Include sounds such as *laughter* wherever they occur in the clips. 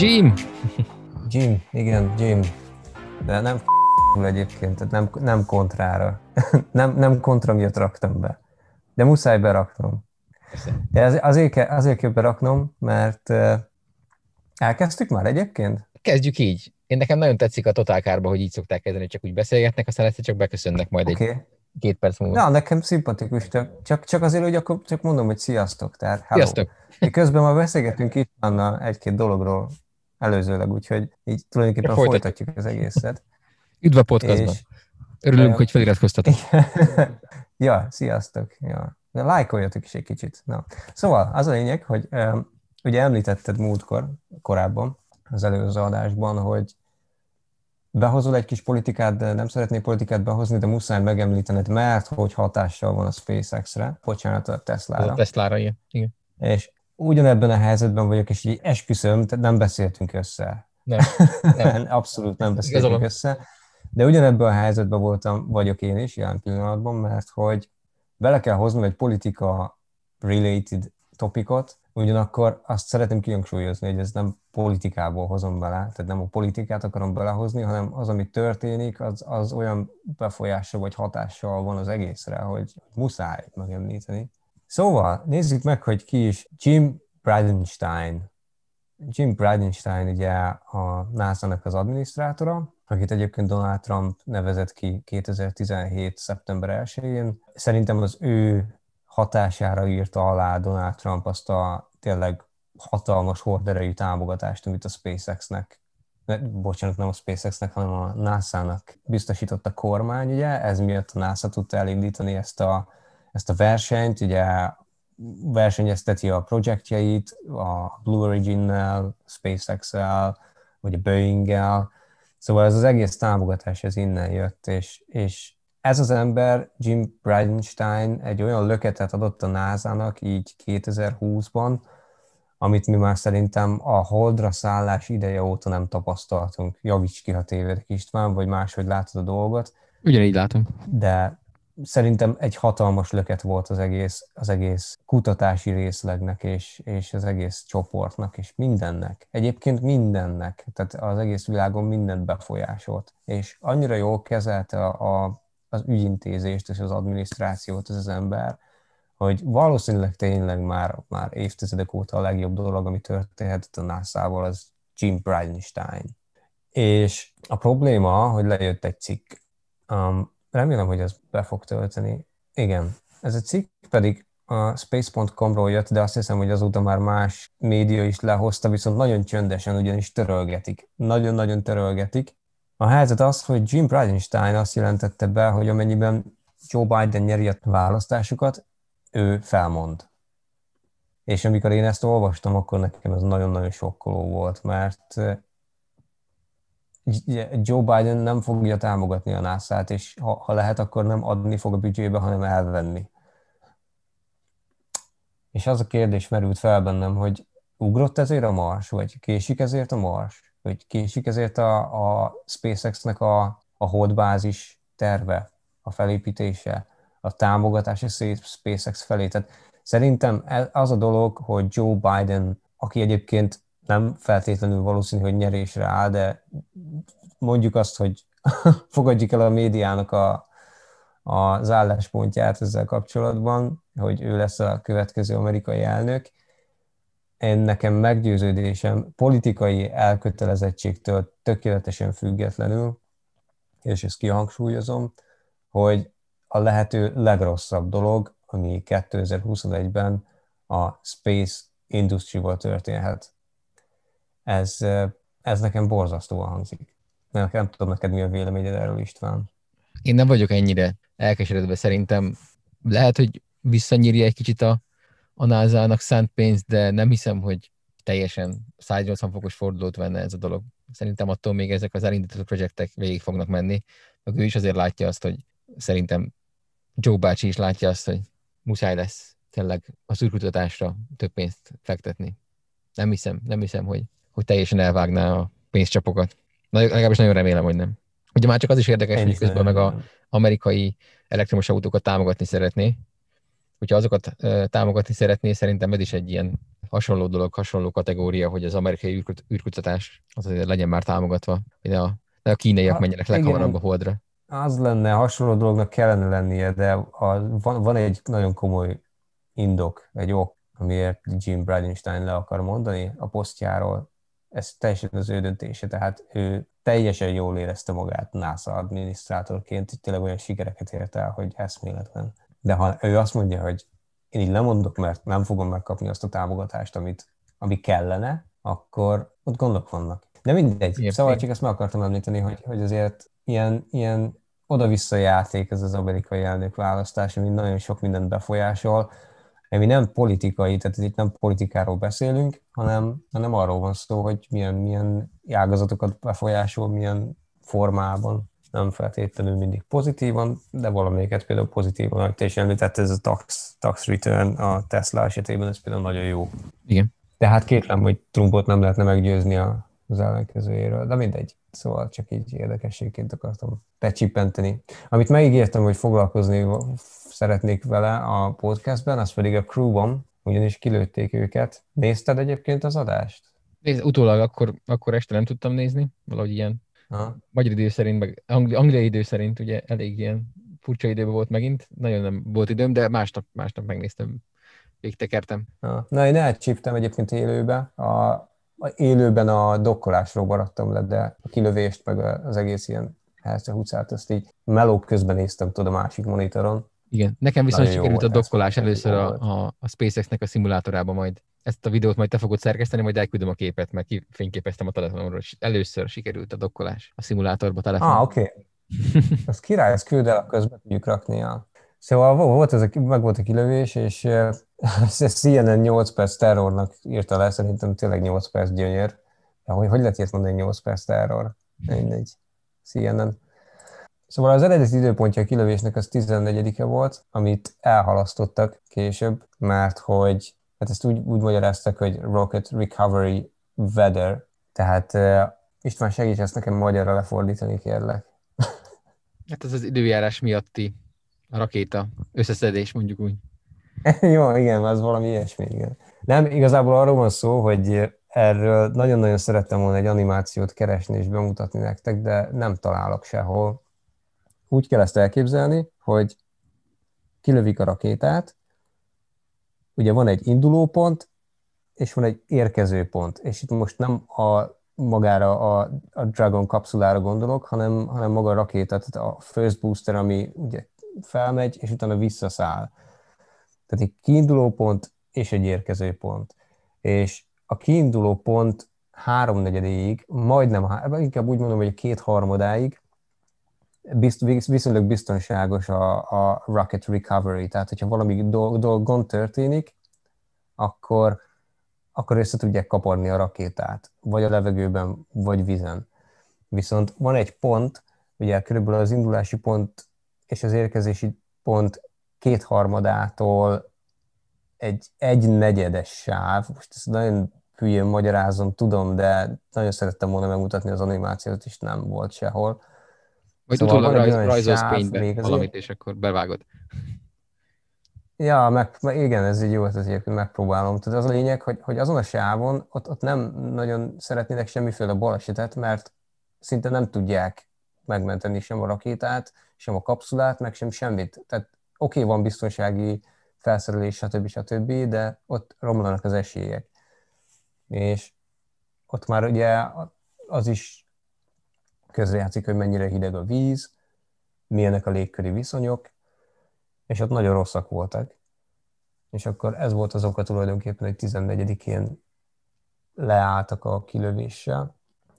Jim! Jim, igen, Jim. De nem egyébként, tehát nem, nem kontrára. *laughs* nem, nem kontra miatt raktam be. De muszáj beraknom. De azért, kell, azért kell beraknom, mert eh, elkezdtük már egyébként? Kezdjük így. Én nekem nagyon tetszik a totálkárba, hogy így szokták kezdeni, csak úgy beszélgetnek, aztán egyszer csak beköszönnek majd okay. egy két perc múlva. Na, nekem szimpatikus, csak, csak azért, hogy akkor csak mondom, hogy sziasztok. Tehát, hello. Sziasztok. *laughs* közben már beszélgetünk itt Anna egy-két dologról előzőleg, úgyhogy így tulajdonképpen ja, folytatjuk. folytatjuk az egészet. Üdv a podcastban. És, Örülünk, uh, hogy feliratkoztatok. *laughs* ja, sziasztok. Ja. De lájkoljatok is egy kicsit. Na. Szóval az a lényeg, hogy um, ugye említetted múltkor, korábban, az előző adásban, hogy behozol egy kis politikát, de nem szeretnék politikát behozni, de muszáj megemlítened, mert hogy hatással van a SpaceX-re, bocsánat, a Tesla-ra. A Tesla-ra, igen. igen. És ugyanebben a helyzetben vagyok, és így esküszöm, tehát nem beszéltünk össze. Nem. nem. *laughs* Abszolút nem beszéltünk Igazolom. össze. De ugyanebben a helyzetben voltam, vagyok én is jelen pillanatban, mert hogy bele kell hoznom egy politika related topikot, ugyanakkor azt szeretném kihangsúlyozni, hogy ez nem politikából hozom bele, tehát nem a politikát akarom belehozni, hanem az, ami történik, az, az olyan befolyással vagy hatással van az egészre, hogy muszáj megemlíteni. Szóval nézzük meg, hogy ki is Jim Bradenstein, Jim Bradenstein ugye a NASA-nak az adminisztrátora, akit egyébként Donald Trump nevezett ki 2017. szeptember 1-én. Szerintem az ő hatására írta alá Donald Trump azt a tényleg hatalmas horderejű támogatást, amit a SpaceX-nek bocsánat, nem a SpaceX-nek, hanem a NASA-nak biztosított a kormány, ugye, ez miatt a NASA tudta elindítani ezt a, ezt a versenyt, ugye versenyezteti a projektjeit a Blue Origin-nel, SpaceX-el, vagy a Boeing-el, szóval ez az egész támogatás ez innen jött, és, és ez az ember, Jim Bridenstine egy olyan löketet adott a NASA-nak így 2020-ban, amit mi már szerintem a holdra szállás ideje óta nem tapasztaltunk. Javíts ki, ha tévedek István, vagy máshogy látod a dolgot. Ugyanígy látom. De szerintem egy hatalmas löket volt az egész, az egész kutatási részlegnek, és, és az egész csoportnak, és mindennek. Egyébként mindennek, tehát az egész világon mindent befolyásolt. És annyira jól kezelte a, a az ügyintézést és az adminisztrációt ez az ember, hogy valószínűleg tényleg már, már évtizedek óta a legjobb dolog, ami történhetett a NASA-val, az Jim Bridenstein. És a probléma, hogy lejött egy cikk. Um, remélem, hogy ez be fog tölteni. Igen, ez a cikk pedig a space.com-ról jött, de azt hiszem, hogy azóta már más média is lehozta, viszont nagyon csöndesen ugyanis törölgetik. Nagyon-nagyon törölgetik, a helyzet az, hogy Jim Bridenstine azt jelentette be, hogy amennyiben Joe Biden nyeri a választásukat, ő felmond. És amikor én ezt olvastam, akkor nekem ez nagyon-nagyon sokkoló volt, mert Joe Biden nem fogja támogatni a NASA-t, és ha, ha lehet, akkor nem adni fog a büdzsébe, hanem elvenni. És az a kérdés merült fel bennem, hogy ugrott ezért a Mars, vagy késik ezért a Mars? hogy késik, ezért a, a SpaceX-nek a, a holdbázis terve, a felépítése, a támogatás a SpaceX felé. Tehát szerintem az a dolog, hogy Joe Biden, aki egyébként nem feltétlenül valószínű, hogy nyerésre áll, de mondjuk azt, hogy *laughs* fogadjuk el a médiának a, az álláspontját ezzel kapcsolatban, hogy ő lesz a következő amerikai elnök, én nekem meggyőződésem politikai elkötelezettségtől tökéletesen függetlenül, és ezt kihangsúlyozom, hogy a lehető legrosszabb dolog, ami 2021-ben a space industry-val történhet. Ez, eh, ez nekem borzasztóan hangzik. Nem, nem tudom neked mi a véleményed erről, István. Én nem vagyok ennyire elkeseredve szerintem. Lehet, hogy visszanyírja egy kicsit a a NASA-nak szánt pénzt, de nem hiszem, hogy teljesen 180 fokos fordulót venne ez a dolog. Szerintem attól még ezek az elindított projektek végig fognak menni, meg ő is azért látja azt, hogy szerintem Joe bácsi is látja azt, hogy muszáj lesz tényleg a űrkutatásra több pénzt fektetni. Nem hiszem, nem hiszem, hogy, hogy teljesen elvágná a pénzcsapokat. Na, legalábbis nagyon remélem, hogy nem. Ugye már csak az is érdekes, Én hogy közben meg a amerikai elektromos autókat támogatni szeretné, hogyha azokat támogatni szeretné, szerintem ez is egy ilyen hasonló dolog, hasonló kategória, hogy az amerikai űrkutatás az azért legyen már támogatva, hogy ne a, ne a kínaiak ha, menjenek leghamarabb a holdra. Az lenne, hasonló dolognak kellene lennie, de a, van, van egy nagyon komoly indok, egy ok, amiért Jim Bridenstine le akar mondani a posztjáról. Ez teljesen az ő döntése, tehát ő teljesen jól érezte magát NASA adminisztrátorként, tényleg olyan sikereket ért el, hogy eszméletlen de ha ő azt mondja, hogy én így lemondok, mert nem fogom megkapni azt a támogatást, amit, ami kellene, akkor ott gondok vannak. De mindegy, Értem. szóval csak ezt meg akartam említeni, hogy, hogy azért ilyen, ilyen oda-vissza játék ez az amerikai elnök választás, ami nagyon sok mindent befolyásol, ami nem politikai, tehát itt nem politikáról beszélünk, hanem, hanem arról van szó, hogy milyen, milyen ágazatokat befolyásol, milyen formában nem feltétlenül mindig pozitívan, de valamelyiket például pozitívan hagyta, és említett ez a tax, tax return a Tesla esetében, ez például nagyon jó. Igen. Tehát kétlem, hogy Trumpot nem lehetne meggyőzni a, az ellenkezőjéről, de mindegy. Szóval csak így érdekességként akartam becsipenteni. Amit megígértem, hogy foglalkozni szeretnék vele a podcastben, az pedig a crew van, ugyanis kilőtték őket. Nézted egyébként az adást? Nézd, utólag akkor, akkor este nem tudtam nézni, valahogy ilyen Aha. Magyar idő szerint, meg angli, angliai idő szerint ugye elég ilyen furcsa időben volt megint, nagyon nem volt időm, de másnap, másnap megnéztem, végtekertem. Na, én elcsíptem egyébként élőbe, a, élőben a dokkolásról maradtam le, de a kilövést, meg az egész ilyen ezt a hucát, azt így melók közben néztem, tudom, a másik monitoron. Igen, nekem viszont sikerült a dokkolás először a, a, a SpaceX-nek a szimulátorába majd ezt a videót majd te fogod szerkeszteni, majd elküldöm a képet, mert fényképeztem a telefonomról, és először sikerült a dokkolás a szimulátorba telefon. Ah, oké. Okay. *laughs* Ez király, ezt küld el, akkor ezt tudjuk rakni a... Szóval volt ez a, meg volt a kilövés, és ezt CNN 8 perc terrornak írta le, szerintem tényleg 8 perc gyönyör. De hogy, hogy lehet ilyet mondani, 8 perc terror? Mindegy. CNN. Szóval az eredeti időpontja a kilövésnek az 14-e volt, amit elhalasztottak később, mert hogy hát ezt úgy, úgy magyaráztak, hogy Rocket Recovery Weather, tehát uh, István segíts ezt nekem magyarra lefordítani, kérlek. *laughs* Hát ez az időjárás miatti rakéta összeszedés, mondjuk úgy. *laughs* Jó, igen, az valami ilyesmi, igen. Nem, igazából arról van szó, hogy erről nagyon-nagyon szerettem volna egy animációt keresni és bemutatni nektek, de nem találok sehol. Úgy kell ezt elképzelni, hogy kilövik a rakétát, ugye van egy indulópont, és van egy érkezőpont, és itt most nem a magára a, a Dragon kapszulára gondolok, hanem, hanem maga a rakéta, tehát a first booster, ami ugye felmegy, és utána visszaszáll. Tehát egy kiinduló pont és egy érkező pont. És a kiinduló pont háromnegyedéig, majdnem, inkább úgy mondom, hogy a kétharmadáig bizt, viszonylag biztonságos a, a rocket recovery, tehát hogyha valami dolg, dolg gond történik, akkor, akkor össze tudják kaparni a rakétát, vagy a levegőben, vagy vizen. Viszont van egy pont, ugye körülbelül az indulási pont és az érkezési pont kétharmadától egy egy negyedes sáv, most ezt nagyon hülyén magyarázom, tudom, de nagyon szerettem volna megmutatni az animációt, és nem volt sehol vagy szóval utólag rajz, rajzolsz paintbe valamit, és akkor bevágod. Ja, meg, igen, ez így jó, ez egyébként megpróbálom. Tehát az a lényeg, hogy, hogy azon a sávon ott, ott nem nagyon szeretnének semmiféle balesetet, mert szinte nem tudják megmenteni sem a rakétát, sem a kapszulát, meg sem semmit. Tehát oké, okay, van biztonsági felszerelés, stb. stb., de ott romlanak az esélyek. És ott már ugye az is közrejátszik, hogy mennyire hideg a víz, milyenek a légköri viszonyok, és ott nagyon rosszak voltak. És akkor ez volt az oka tulajdonképpen, hogy 14-én leálltak a kilövéssel.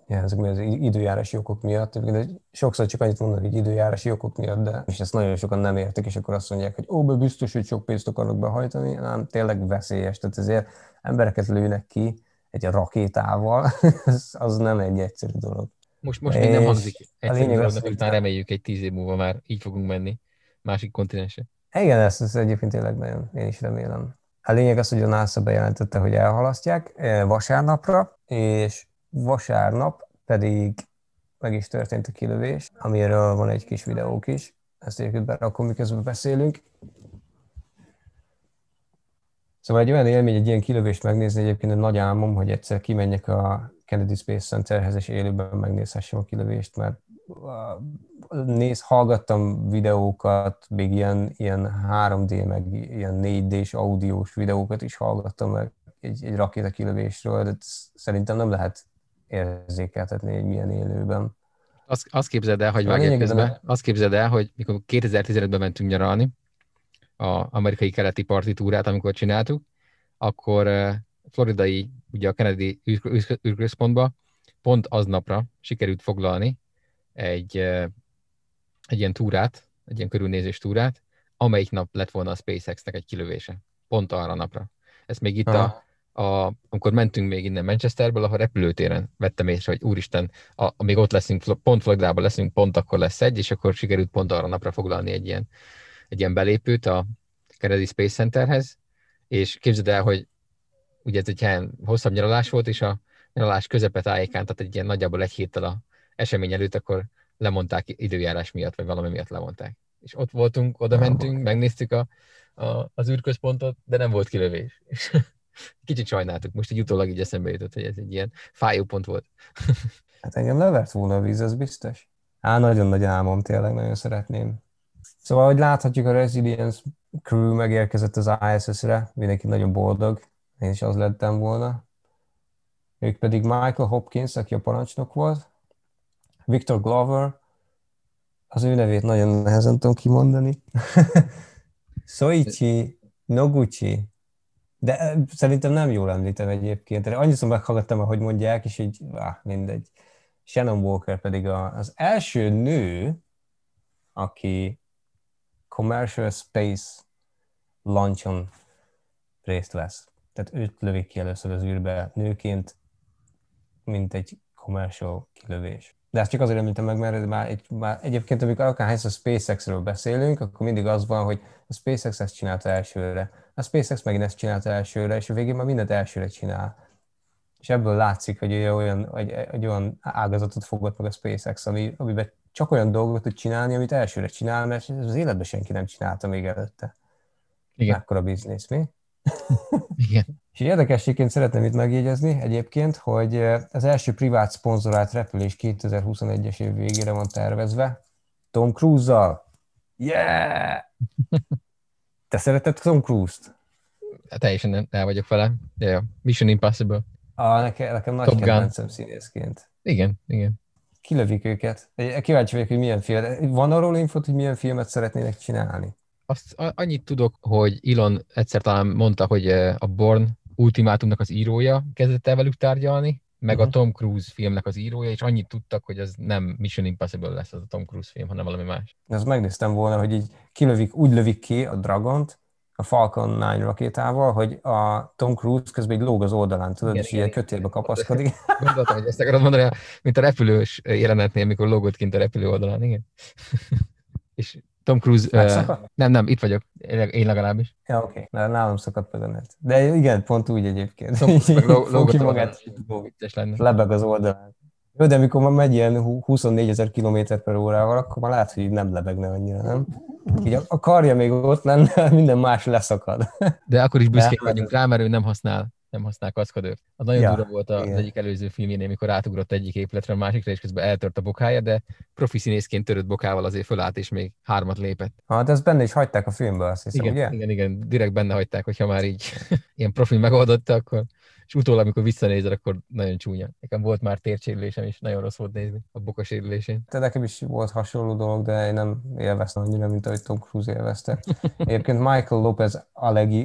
Ja, ezek az időjárási okok miatt. De sokszor csak annyit mondanak, hogy időjárási okok miatt, de és ezt nagyon sokan nem értik, és akkor azt mondják, hogy ó, be biztos, hogy sok pénzt akarok behajtani, nem, tényleg veszélyes. Tehát ezért embereket lőnek ki egy rakétával, *laughs* az nem egy egyszerű dolog. Most, most és még nem hangzik lényeg az, hogy már reméljük egy tíz év múlva már így fogunk menni másik kontinensre. Igen, ez, ez egyébként tényleg nagyon, én is remélem. A lényeg az, hogy a NASA bejelentette, hogy elhalasztják eh, vasárnapra, és vasárnap pedig meg is történt a kilövés, amiről van egy kis videók is, ezt egyébként berakom, miközben beszélünk, Szóval egy olyan élmény, egy ilyen kilövést megnézni egyébként, egy nagy álmom, hogy egyszer kimenjek a Kennedy Space Centerhez, és élőben megnézhessem a kilövést, mert néz, hallgattam videókat, még ilyen, ilyen 3D, meg ilyen 4D-s audiós videókat is hallgattam meg egy, egy kilövésről, de szerintem nem lehet érzékeltetni egy milyen élőben. Azt, azt képzeld el, hogy szóval vágj közben, azt képzeld el, hogy mikor 2015-ben mentünk nyaralni, a amerikai keleti partitúrát, amikor csináltuk, akkor eh, floridai, ugye a Kennedy űrközpontba pont aznapra sikerült foglalni egy, eh, egy ilyen túrát, egy ilyen körülnézés túrát, amelyik nap lett volna a SpaceX-nek egy kilövése. Pont arra a napra. Ezt még itt a, a, amikor mentünk még innen Manchesterből, ahol repülőtéren vettem észre, hogy úristen, a, amíg ott leszünk, pont Floridában leszünk, pont akkor lesz egy, és akkor sikerült pont arra a napra foglalni egy ilyen egy ilyen belépőt a Kennedy Space Centerhez, és képzeld el, hogy ugye ez egy ilyen hosszabb nyaralás volt, és a nyaralás közepet tájékán, tehát egy ilyen nagyjából egy héttel a esemény előtt, akkor lemondták időjárás miatt, vagy valami miatt lemondták. És ott voltunk, oda mentünk, megnéztük a, a, az űrközpontot, de nem volt kilövés. *laughs* Kicsit sajnáltuk, most egy utólag így eszembe jutott, hogy ez egy ilyen fájó pont volt. *laughs* hát engem levert volna a víz, az biztos. Á, nagyon nagy álmom, tényleg nagyon szeretném Szóval, hogy láthatjuk, a Resilience Crew megérkezett az ISS-re, mindenki nagyon boldog, én is az lettem volna. Ők pedig Michael Hopkins, aki a parancsnok volt, Victor Glover, az ő nevét nagyon nehezen tudom kimondani, *laughs* Soichi Noguchi, de szerintem nem jól említem egyébként, de annyiszor meghallgattam, ahogy mondják, és így, áh, mindegy. Shannon Walker pedig a, az első nő, aki commercial space launchon részt vesz. Tehát őt lövik ki először az űrbe nőként, mint egy commercial kilövés. De ezt csak azért említem meg, mert már, egy, már egyébként, amikor akárhányszor SpaceX-ről beszélünk, akkor mindig az van, hogy a SpaceX ezt csinálta elsőre, a SpaceX megint ezt csinálta elsőre, és a végén már mindent elsőre csinál. És ebből látszik, hogy olyan, egy, egy olyan ágazatot fogott meg a SpaceX, ami, amiben csak olyan dolgokat tud csinálni, amit elsőre csinál, mert az életben senki nem csinálta még előtte. Igen. Mekkora biznisz, mi? *laughs* Igen. *laughs* És érdekességként szeretném itt megjegyezni egyébként, hogy eh, az első privát szponzorált repülés 2021-es év végére van tervezve. Tom Cruise-zal. Yeah! Te szereted Tom Cruise-t? Hát teljesen el vagyok vele. Yeah, Mission Impossible. Ah, nekem, nekem nagy Top kedvencem színészként. Igen, igen kilövik őket. Kíváncsi vagyok, hogy milyen film. Van arról infot, hogy milyen filmet szeretnének csinálni? Azt annyit tudok, hogy Elon egyszer talán mondta, hogy eh, a Born ultimátumnak az írója kezdett el velük tárgyalni, meg uh-huh. a mhm. Tom Cruise filmnek az írója, és annyit tudtak, hogy az nem Mission Impossible lesz az a Tom Cruise film, hanem valami más. Ezt megnéztem volna, hogy így kilövik, úgy lövik ki a dragont, a Falcon 9 rakétával, hogy a Tom Cruise közben egy lóg az oldalán, tudod, igen, és ilyen kötélbe kapaszkodik. *laughs* Gondoltam, hogy ezt akarod mondani, mint a repülős jelenetnél, mikor lógott kint a repülő oldalán, igen. *laughs* és Tom Cruise... Uh, nem, nem, itt vagyok, én legalábbis. Ja, oké, okay. nálam szakadt meg a net. De igen, pont úgy egyébként. Tom Cruise meg *laughs* lógott magát, vicces lenne. Lebeg az oldalán. Jó, de amikor már megy ilyen 24 ezer kilométer per órával, akkor már látod, hogy nem lebegne annyira, nem? Így a karja még ott lenne, *laughs* minden más leszakad. De akkor is büszkék hát- vagyunk rá, mert ő nem használ nem használ kaszkadőrt. Az nagyon ja, durva volt az igen. egyik előző filmjén, amikor átugrott egyik épületre a másikra, és közben eltört a bokája, de profi színészként törött bokával azért fölállt, és még hármat lépett. Hát ezt benne is hagyták a filmbe, azt hiszem, igen, ugye? Igen, igen, direkt benne hagyták, hogyha már így *laughs* ilyen profi megoldotta, akkor és utólag, amikor visszanézel, akkor nagyon csúnya. Nekem volt már térsérülésem, is nagyon rossz volt nézni a boka sérülésén. Te nekem is volt hasonló dolog, de én nem élveztem annyira, mint ahogy Tom Cruise élvezte. Egyébként Michael López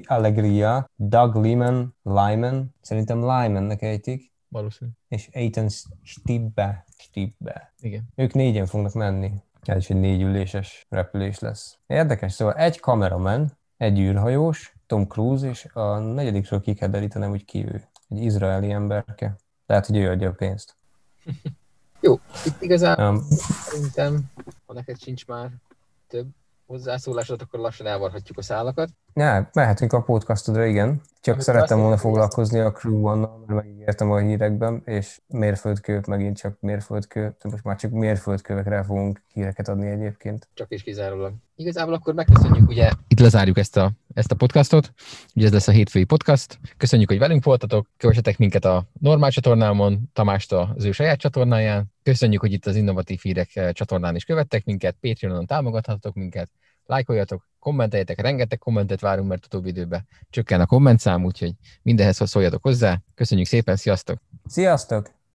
Allegria, Doug Lyman, Lyman, szerintem Lyman-nek ejtik, Valószínű. És Aiton Stibbe. Stibbe. Igen. Ők négyen fognak menni. Ez is egy négyüléses repülés lesz. Érdekes, szóval egy kameramen, egy űrhajós, Tom Cruise, és a negyedikről kikederítenem, hogy ki ő egy izraeli emberke. Tehát, hogy ő adja a pénzt. Jó, itt igazán um, szerintem, ha neked sincs már több hozzászólásod, akkor lassan elvarhatjuk a szálakat. Ne, mehetünk a podcastodra, igen. Csak Amit szerettem volna foglalkozni a crew onnal, mert megígértem a hírekben, és mérföldkő, megint csak mérföldkő, de most már csak mérföldkövekre fogunk híreket adni egyébként. Csak is kizárólag. Igazából akkor megköszönjük, ugye itt lezárjuk ezt a ezt a podcastot. Ugye ez lesz a hétfői podcast. Köszönjük, hogy velünk voltatok. Kövessetek minket a normál csatornámon, Tamást az ő saját csatornáján. Köszönjük, hogy itt az Innovatív Hírek eh, csatornán is követtek minket. Patreonon támogathatok minket. Lájkoljatok, kommenteljetek, rengeteg kommentet várunk, mert utóbbi időben csökken a kommentszám, úgyhogy mindenhez szóljatok hozzá. Köszönjük szépen, sziasztok! Sziasztok!